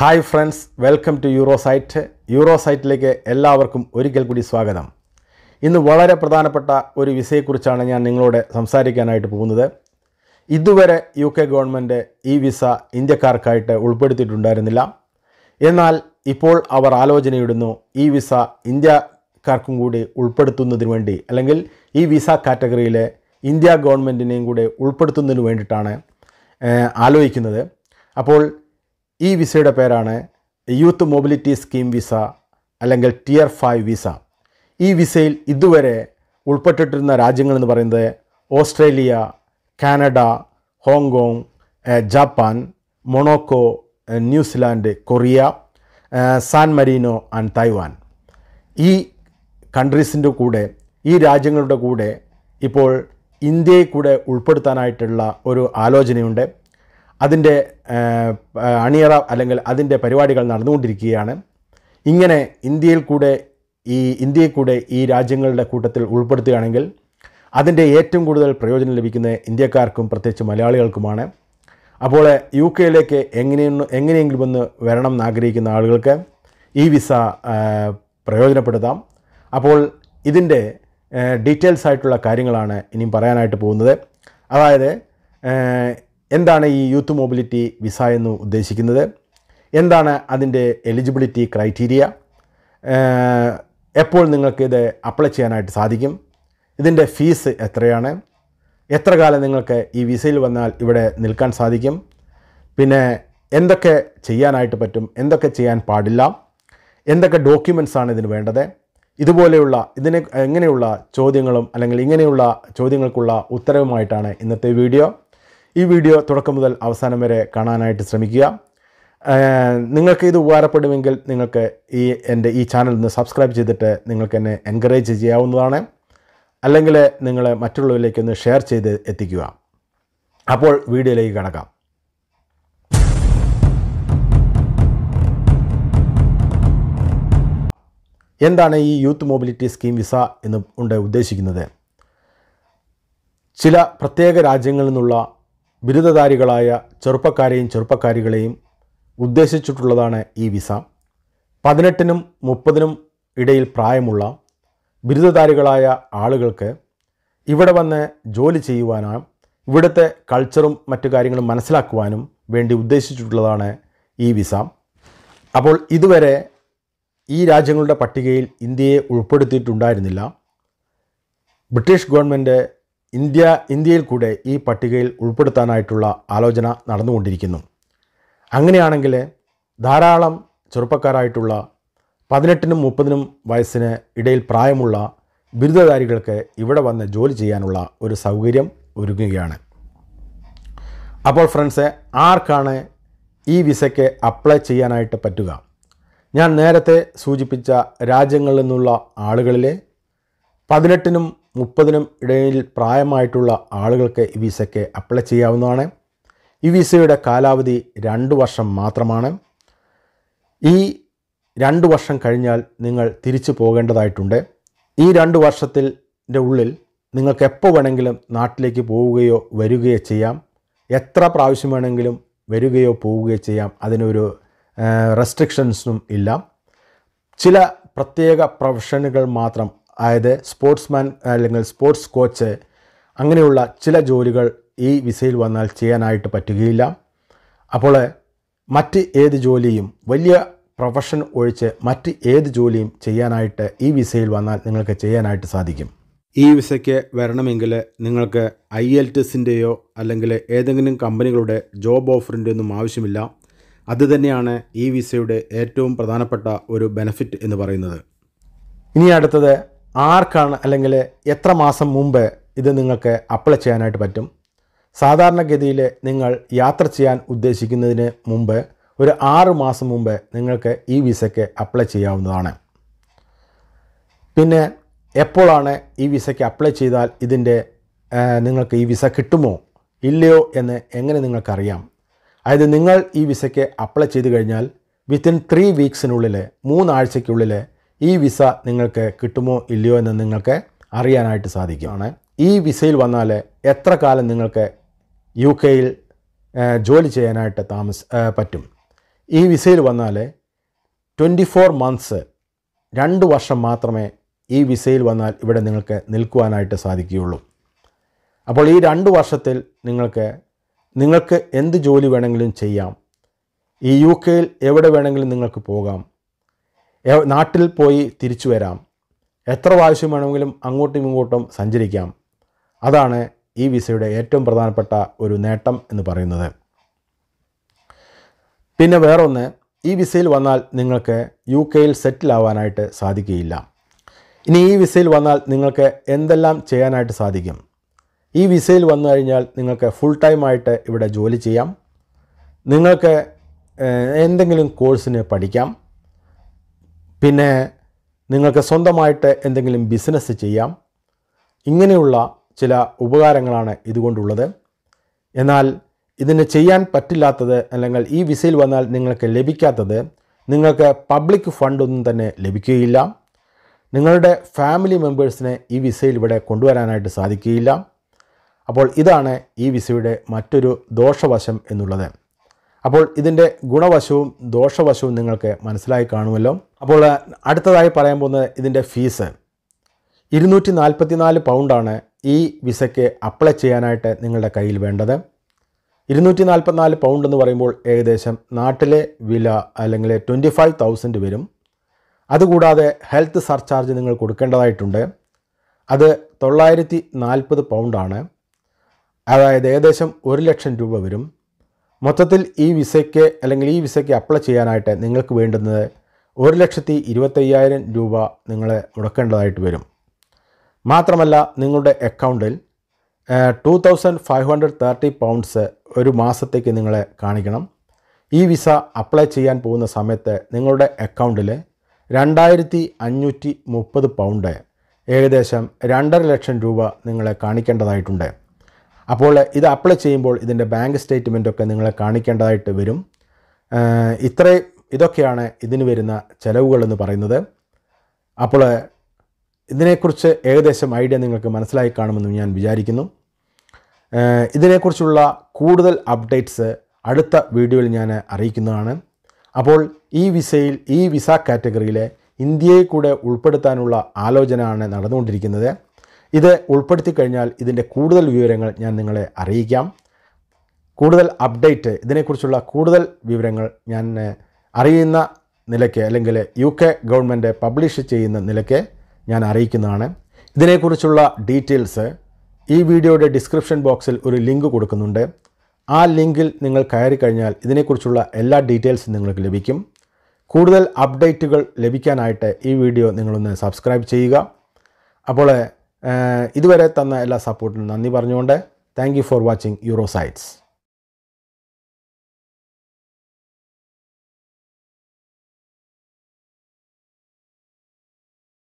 hi friends welcome to Euro site യൂറോസൈറ്റിലേക്ക് എല്ലാവർക്കും ഒരിക്കൽ കൂടി സ്വാഗതം ഇന്ന് വളരെ പ്രധാനപ്പെട്ട ഒരു വിസയെക്കുറിച്ചാണ് ഞാൻ നിങ്ങളോട് സംസാരിക്കാനായിട്ട് പോകുന്നത് ഇതുവരെ യു കെ ഗവൺമെൻറ് ഈ വിസ ഇന്ത്യക്കാർക്കായിട്ട് ഉൾപ്പെടുത്തിയിട്ടുണ്ടായിരുന്നില്ല എന്നാൽ ഇപ്പോൾ അവർ ആലോചനയിടുന്നു ഈ വിസ ഇന്ത്യക്കാർക്കും കൂടി ഉൾപ്പെടുത്തുന്നതിന് വേണ്ടി അല്ലെങ്കിൽ ഈ വിസ കാറ്റഗറിയിലെ ഇന്ത്യ ഗവൺമെൻറ്റിനെയും കൂടി ഉൾപ്പെടുത്തുന്നതിന് വേണ്ടിയിട്ടാണ് ആലോചിക്കുന്നത് അപ്പോൾ ഈ വിസയുടെ പേരാണ് യൂത്ത് മൊബിലിറ്റി സ്കീം വിസ അല്ലെങ്കിൽ ടിയർ ഫൈവ് വിസ ഈ വിസയിൽ ഇതുവരെ ഉൾപ്പെട്ടിട്ടിരുന്ന രാജ്യങ്ങളെന്ന് പറയുന്നത് Australia Canada Hong Kong Japan Monaco New Zealand Korea San Marino and Taiwan ഈ കൺട്രീസിൻ്റെ കൂടെ ഈ രാജ്യങ്ങളുടെ കൂടെ ഇപ്പോൾ ഇന്ത്യയെ കൂടെ ഉൾപ്പെടുത്താനായിട്ടുള്ള ഒരു ആലോചനയുണ്ട് അതിൻ്റെ അണിയറ അല്ലെങ്കിൽ അതിൻ്റെ പരിപാടികൾ നടന്നുകൊണ്ടിരിക്കുകയാണ് ഇങ്ങനെ ഇന്ത്യയിൽ കൂടെ ഈ ഇന്ത്യയിൽ കൂടെ ഈ രാജ്യങ്ങളുടെ കൂട്ടത്തിൽ ഉൾപ്പെടുത്തുകയാണെങ്കിൽ അതിൻ്റെ ഏറ്റവും കൂടുതൽ പ്രയോജനം ലഭിക്കുന്നത് ഇന്ത്യക്കാർക്കും പ്രത്യേകിച്ച് മലയാളികൾക്കുമാണ് അപ്പോൾ യു കെയിലേക്ക് എങ്ങനെയൊന്ന് എങ്ങനെയെങ്കിലും ഒന്ന് വരണം എന്നാഗ്രഹിക്കുന്ന ആളുകൾക്ക് ഈ വിസ പ്രയോജനപ്പെടുത്താം അപ്പോൾ ഇതിൻ്റെ ഡീറ്റെയിൽസ് ആയിട്ടുള്ള കാര്യങ്ങളാണ് ഇനിയും പറയാനായിട്ട് പോകുന്നത് അതായത് എന്താണ് ഈ യൂത്ത് മൊബിലിറ്റി വിസ എന്ന് ഉദ്ദേശിക്കുന്നത് എന്താണ് അതിൻ്റെ എലിജിബിലിറ്റി ക്രൈറ്റീരിയ എപ്പോൾ നിങ്ങൾക്ക് ഇത് അപ്ലൈ ചെയ്യാനായിട്ട് സാധിക്കും ഇതിൻ്റെ ഫീസ് എത്രയാണ് എത്ര കാലം നിങ്ങൾക്ക് ഈ വിസയിൽ വന്നാൽ ഇവിടെ നിൽക്കാൻ സാധിക്കും പിന്നെ എന്തൊക്കെ ചെയ്യാനായിട്ട് പറ്റും എന്തൊക്കെ ചെയ്യാൻ പാടില്ല എന്തൊക്കെ ഡോക്യുമെൻസ് ആണ് ഇതിന് വേണ്ടത് ഇതുപോലെയുള്ള ഇതിനെ എങ്ങനെയുള്ള ചോദ്യങ്ങളും അല്ലെങ്കിൽ ഇങ്ങനെയുള്ള ചോദ്യങ്ങൾക്കുള്ള ഉത്തരവുമായിട്ടാണ് ഇന്നത്തെ വീഡിയോ ഈ വീഡിയോ തുടക്കം മുതൽ അവസാനം വരെ കാണാനായിട്ട് ശ്രമിക്കുക നിങ്ങൾക്ക് ഇത് ഉപകാരപ്പെടുമെങ്കിൽ നിങ്ങൾക്ക് ഈ എൻ്റെ ഈ ചാനൽ ഒന്ന് സബ്സ്ക്രൈബ് ചെയ്തിട്ട് നിങ്ങൾക്ക് എന്നെ എൻകറേജ് ചെയ്യാവുന്നതാണ് അല്ലെങ്കിൽ നിങ്ങൾ മറ്റുള്ളവരിലേക്ക് ഒന്ന് ഷെയർ ചെയ്ത് എത്തിക്കുക അപ്പോൾ വീഡിയോയിലേക്ക് കിടക്കാം എന്താണ് ഈ യൂത്ത് മൊബിലിറ്റി സ്കീം വിസ എന്ന് ഉണ്ട് ഉദ്ദേശിക്കുന്നത് ചില പ്രത്യേക രാജ്യങ്ങളിൽ നിന്നുള്ള ബിരുദധാരികളായ ചെറുപ്പക്കാരെയും ചെറുപ്പക്കാരികളെയും ഉദ്ദേശിച്ചിട്ടുള്ളതാണ് ഈ വിസ പതിനെട്ടിനും മുപ്പതിനും ഇടയിൽ പ്രായമുള്ള ബിരുദധാരികളായ ആളുകൾക്ക് ഇവിടെ വന്ന് ജോലി ചെയ്യുവാനും ഇവിടുത്തെ കൾച്ചറും മറ്റു കാര്യങ്ങളും മനസ്സിലാക്കുവാനും വേണ്ടി ഉദ്ദേശിച്ചിട്ടുള്ളതാണ് ഈ വിസ അപ്പോൾ ഇതുവരെ ഈ രാജ്യങ്ങളുടെ പട്ടികയിൽ ഇന്ത്യയെ ഉൾപ്പെടുത്തിയിട്ടുണ്ടായിരുന്നില്ല ബ്രിട്ടീഷ് ഗവൺമെൻറ് ഇന്ത്യ ഇന്ത്യയിൽ കൂടെ ഈ പട്ടികയിൽ ഉൾപ്പെടുത്താനായിട്ടുള്ള ആലോചന നടന്നുകൊണ്ടിരിക്കുന്നു അങ്ങനെയാണെങ്കിൽ ധാരാളം ചെറുപ്പക്കാരായിട്ടുള്ള പതിനെട്ടിനും മുപ്പതിനും വയസ്സിന് ഇടയിൽ പ്രായമുള്ള ബിരുദധാരികൾക്ക് ഇവിടെ വന്ന് ജോലി ചെയ്യാനുള്ള ഒരു സൗകര്യം ഒരുങ്ങുകയാണ് അപ്പോൾ ഫ്രണ്ട്സ് ആർക്കാണ് ഈ വിസയ്ക്ക് അപ്ലൈ ചെയ്യാനായിട്ട് പറ്റുക ഞാൻ നേരത്തെ സൂചിപ്പിച്ച രാജ്യങ്ങളിൽ നിന്നുള്ള ആളുകളിലെ പതിനെട്ടിനും മുപ്പതിനും ഇടയിൽ പ്രായമായിട്ടുള്ള ആളുകൾക്ക് ഈ വിസയ്ക്ക് അപ്ലൈ ചെയ്യാവുന്നതാണ് ഈ വിസയുടെ കാലാവധി രണ്ട് വർഷം മാത്രമാണ് ഈ രണ്ട് വർഷം കഴിഞ്ഞാൽ നിങ്ങൾ തിരിച്ചു പോകേണ്ടതായിട്ടുണ്ട് ഈ രണ്ട് വർഷത്തിൻ്റെ ഉള്ളിൽ നിങ്ങൾക്ക് എപ്പോൾ വേണമെങ്കിലും നാട്ടിലേക്ക് പോവുകയോ വരികയോ ചെയ്യാം എത്ര പ്രാവശ്യം വേണമെങ്കിലും വരികയോ പോവുകയോ ചെയ്യാം അതിനൊരു റെസ്ട്രിക്ഷൻസും ഇല്ല ചില പ്രത്യേക പ്രൊഫഷനുകൾ മാത്രം അതായത് സ്പോർട്സ്മാൻ അല്ലെങ്കിൽ സ്പോർട്സ് കോച്ച് അങ്ങനെയുള്ള ചില ജോലികൾ ഈ വിസയിൽ വന്നാൽ ചെയ്യാനായിട്ട് പറ്റുകയില്ല അപ്പോൾ മറ്റ് ഏത് ജോലിയും വലിയ പ്രൊഫഷൻ ഒഴിച്ച് മറ്റ് ഏത് ജോലിയും ചെയ്യാനായിട്ട് ഈ വിസയിൽ വന്നാൽ നിങ്ങൾക്ക് ചെയ്യാനായിട്ട് സാധിക്കും ഈ വിസയ്ക്ക് വരണമെങ്കിൽ നിങ്ങൾക്ക് ഐ എൽ ടിസിൻ്റെയോ അല്ലെങ്കിൽ ഏതെങ്കിലും കമ്പനികളുടെ ജോബ് ഓഫറിൻ്റെ ഒന്നും ആവശ്യമില്ല അതുതന്നെയാണ് ഈ വിസയുടെ ഏറ്റവും പ്രധാനപ്പെട്ട ഒരു ബെനഫിറ്റ് എന്ന് പറയുന്നത് ഇനി അടുത്തത് ആർക്കാണ് അല്ലെങ്കിൽ എത്ര മാസം മുമ്പ് ഇത് നിങ്ങൾക്ക് അപ്ലൈ ചെയ്യാനായിട്ട് പറ്റും സാധാരണഗതിയിൽ നിങ്ങൾ യാത്ര ചെയ്യാൻ ഉദ്ദേശിക്കുന്നതിന് മുമ്പ് ഒരു ആറ് മാസം മുമ്പ് നിങ്ങൾക്ക് ഈ വിസയ്ക്ക് അപ്ലൈ ചെയ്യാവുന്നതാണ് പിന്നെ എപ്പോഴാണ് ഈ വിസയ്ക്ക് അപ്ലൈ ചെയ്താൽ ഇതിൻ്റെ നിങ്ങൾക്ക് ഈ വിസ കിട്ടുമോ ഇല്ലയോ എന്ന് എങ്ങനെ നിങ്ങൾക്കറിയാം അതായത് നിങ്ങൾ ഈ വിസയ്ക്ക് അപ്ലൈ ചെയ്ത് കഴിഞ്ഞാൽ വിത്തിൻ ത്രീ വീക്സിനുള്ളിൽ മൂന്നാഴ്ചയ്ക്കുള്ളിൽ ഈ വിസ നിങ്ങൾക്ക് കിട്ടുമോ ഇല്ലയോ എന്ന് നിങ്ങൾക്ക് അറിയാനായിട്ട് സാധിക്കുകയാണ് ഈ വിസയിൽ വന്നാൽ എത്ര കാലം നിങ്ങൾക്ക് യു കെയിൽ ജോലി ചെയ്യാനായിട്ട് താമസ പറ്റും ഈ വിസയിൽ വന്നാൽ ട്വൻറ്റി ഫോർ മന്ത്സ് രണ്ട് വർഷം മാത്രമേ ഈ വിസയിൽ വന്നാൽ ഇവിടെ നിങ്ങൾക്ക് നിൽക്കുവാനായിട്ട് സാധിക്കുകയുള്ളൂ അപ്പോൾ ഈ രണ്ട് വർഷത്തിൽ നിങ്ങൾക്ക് നിങ്ങൾക്ക് എന്ത് ജോലി വേണമെങ്കിലും ചെയ്യാം ഈ യു കെയിൽ എവിടെ വേണമെങ്കിലും നിങ്ങൾക്ക് പോകാം നാട്ടിൽ പോയി തിരിച്ചു വരാം എത്ര പ്രാവശ്യം വേണമെങ്കിലും അങ്ങോട്ടും ഇങ്ങോട്ടും സഞ്ചരിക്കാം അതാണ് ഈ വിസയുടെ ഏറ്റവും പ്രധാനപ്പെട്ട ഒരു നേട്ടം എന്ന് പറയുന്നത് പിന്നെ വേറൊന്ന് ഈ വിസയിൽ വന്നാൽ നിങ്ങൾക്ക് യു കെയിൽ സെറ്റിൽ ആവാനായിട്ട് സാധിക്കുകയില്ല ഇനി ഈ വിസയിൽ വന്നാൽ നിങ്ങൾക്ക് എന്തെല്ലാം ചെയ്യാനായിട്ട് സാധിക്കും ഈ വിസയിൽ വന്നു കഴിഞ്ഞാൽ നിങ്ങൾക്ക് ഫുൾ ടൈമായിട്ട് ഇവിടെ ജോലി ചെയ്യാം നിങ്ങൾക്ക് എന്തെങ്കിലും കോഴ്സിന് പഠിക്കാം പിന്നെ നിങ്ങൾക്ക് സ്വന്തമായിട്ട് എന്തെങ്കിലും ബിസിനസ് ചെയ്യാം ഇങ്ങനെയുള്ള ചില ഉപകാരങ്ങളാണ് ഇതുകൊണ്ടുള്ളത് എന്നാൽ ഇതിന് ചെയ്യാൻ പറ്റില്ലാത്തത് അല്ലെങ്കിൽ ഈ വിസയിൽ വന്നാൽ നിങ്ങൾക്ക് ലഭിക്കാത്തത് നിങ്ങൾക്ക് പബ്ലിക് ഫണ്ടൊന്നും തന്നെ ലഭിക്കുകയില്ല നിങ്ങളുടെ ഫാമിലി മെമ്പേഴ്സിനെ ഈ വിസയിൽ ഇവിടെ കൊണ്ടുവരാനായിട്ട് സാധിക്കുകയില്ല അപ്പോൾ ഇതാണ് ഈ വിസയുടെ മറ്റൊരു ദോഷവശം എന്നുള്ളത് അപ്പോൾ ഇതിൻ്റെ ഗുണവശവും ദോഷവശവും നിങ്ങൾക്ക് മനസ്സിലായി കാണുമല്ലോ അപ്പോൾ അടുത്തതായി പറയാൻ പോകുന്നത് ഇതിൻ്റെ ഫീസ് ഇരുന്നൂറ്റി നാൽപ്പത്തി നാല് പൗണ്ടാണ് ഈ വിസയ്ക്ക് അപ്ലൈ ചെയ്യാനായിട്ട് നിങ്ങളുടെ കയ്യിൽ വേണ്ടത് ഇരുന്നൂറ്റി നാൽപ്പത്തിനാല് പൗണ്ട് എന്ന് പറയുമ്പോൾ ഏകദേശം നാട്ടിലെ വില അല്ലെങ്കിൽ ട്വൻറ്റി ഫൈവ് തൗസൻഡ് വരും അതുകൂടാതെ ഹെൽത്ത് സർചാർജ് നിങ്ങൾ കൊടുക്കേണ്ടതായിട്ടുണ്ട് അത് തൊള്ളായിരത്തി നാൽപ്പത് പൗണ്ടാണ് അതായത് ഏകദേശം ഒരു ലക്ഷം രൂപ വരും മൊത്തത്തിൽ ഈ വിസയ്ക്ക് അല്ലെങ്കിൽ ഈ വിസയ്ക്ക് അപ്ലൈ ചെയ്യാനായിട്ട് നിങ്ങൾക്ക് വേണ്ടുന്നത് ഒരു ലക്ഷത്തി ഇരുപത്തയ്യായിരം രൂപ നിങ്ങൾ മുടക്കേണ്ടതായിട്ട് വരും മാത്രമല്ല നിങ്ങളുടെ അക്കൗണ്ടിൽ two thousand five hundred thirty pounds ഒരു മാസത്തേക്ക് നിങ്ങളെ കാണിക്കണം ഈ വിസ അപ്ലൈ ചെയ്യാൻ പോകുന്ന സമയത്ത് നിങ്ങളുടെ അക്കൗണ്ടിൽ രണ്ടായിരത്തി അഞ്ഞൂറ്റി മുപ്പത് പൗണ്ട് ഏകദേശം രണ്ടര ലക്ഷം രൂപ നിങ്ങളെ കാണിക്കേണ്ടതായിട്ടുണ്ട് അപ്പോൾ ഇത് അപ്ലൈ ചെയ്യുമ്പോൾ ഇതിൻ്റെ ബാങ്ക് സ്റ്റേറ്റ്മെൻറ്റൊക്കെ നിങ്ങളെ കാണിക്കേണ്ടതായിട്ട് വരും ഇത്രയും ഇതൊക്കെയാണ് ഇതിന് വരുന്ന ചിലവുകൾ എന്ന് പറയുന്നത് അപ്പോൾ ഇതിനെക്കുറിച്ച് ഏകദേശം ഐഡിയ നിങ്ങൾക്ക് മനസ്സിലായി കാണുമെന്ന് ഞാൻ വിചാരിക്കുന്നു ഇതിനെക്കുറിച്ചുള്ള കൂടുതൽ അപ്ഡേറ്റ്സ് അടുത്ത വീഡിയോയിൽ ഞാൻ അറിയിക്കുന്നതാണ് അപ്പോൾ ഈ വിസയിൽ ഈ വിസ കാറ്റഗറിയിലെ ഇന്ത്യയെ കൂടെ ഉൾപ്പെടുത്താനുള്ള ആലോചനയാണ് നടന്നുകൊണ്ടിരിക്കുന്നത് ഇത് ഉൾപ്പെടുത്തി കഴിഞ്ഞാൽ ഇതിൻ്റെ കൂടുതൽ വിവരങ്ങൾ ഞാൻ നിങ്ങളെ അറിയിക്കാം കൂടുതൽ അപ്ഡേറ്റ് ഇതിനെക്കുറിച്ചുള്ള കൂടുതൽ വിവരങ്ങൾ ഞാൻ അറിയുന്ന നിലയ്ക്ക് അല്ലെങ്കിൽ യു കെ ഗവൺമെൻറ് പബ്ലിഷ് ചെയ്യുന്ന നിലയ്ക്ക് ഞാൻ അറിയിക്കുന്നതാണ് ഇതിനെക്കുറിച്ചുള്ള ഡീറ്റെയിൽസ് ഈ വീഡിയോയുടെ ഡിസ്ക്രിപ്ഷൻ ബോക്സിൽ ഒരു ലിങ്ക് കൊടുക്കുന്നുണ്ട് ആ ലിങ്കിൽ നിങ്ങൾ കയറി കഴിഞ്ഞാൽ ഇതിനെക്കുറിച്ചുള്ള എല്ലാ ഡീറ്റെയിൽസും നിങ്ങൾക്ക് ലഭിക്കും കൂടുതൽ അപ്ഡേറ്റുകൾ ലഭിക്കാനായിട്ട് ഈ വീഡിയോ നിങ്ങളൊന്ന് സബ്സ്ക്രൈബ് ചെയ്യുക അപ്പോൾ ഇതുവരെ തന്ന എല്ലാ സപ്പോർട്ടിനും നന്ദി പറഞ്ഞുകൊണ്ട് thank you for watching Euro sites